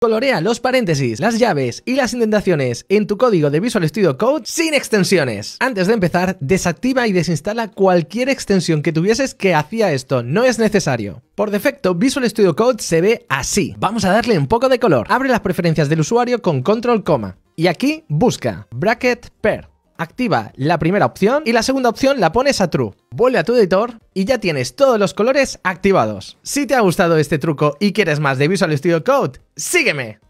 Colorea los paréntesis, las llaves y las indentaciones en tu código de Visual Studio Code sin extensiones. Antes de empezar, desactiva y desinstala cualquier extensión que tuvieses que hacía esto, no es necesario. Por defecto, Visual Studio Code se ve así. Vamos a darle un poco de color. Abre las preferencias del usuario con control coma. Y aquí busca bracket pair activa la primera opción y la segunda opción la pones a true. Vuelve a tu editor y ya tienes todos los colores activados. Si te ha gustado este truco y quieres más de Visual Studio Code, sígueme.